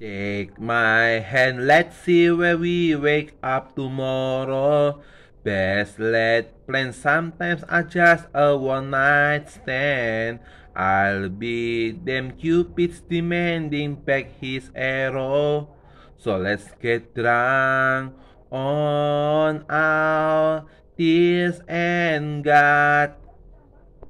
Take my hand, let's see where we wake up tomorrow. Best let plan, sometimes I just a one night stand. I'll be them Cupid's demanding back his arrow. So let's get drunk on our tears and God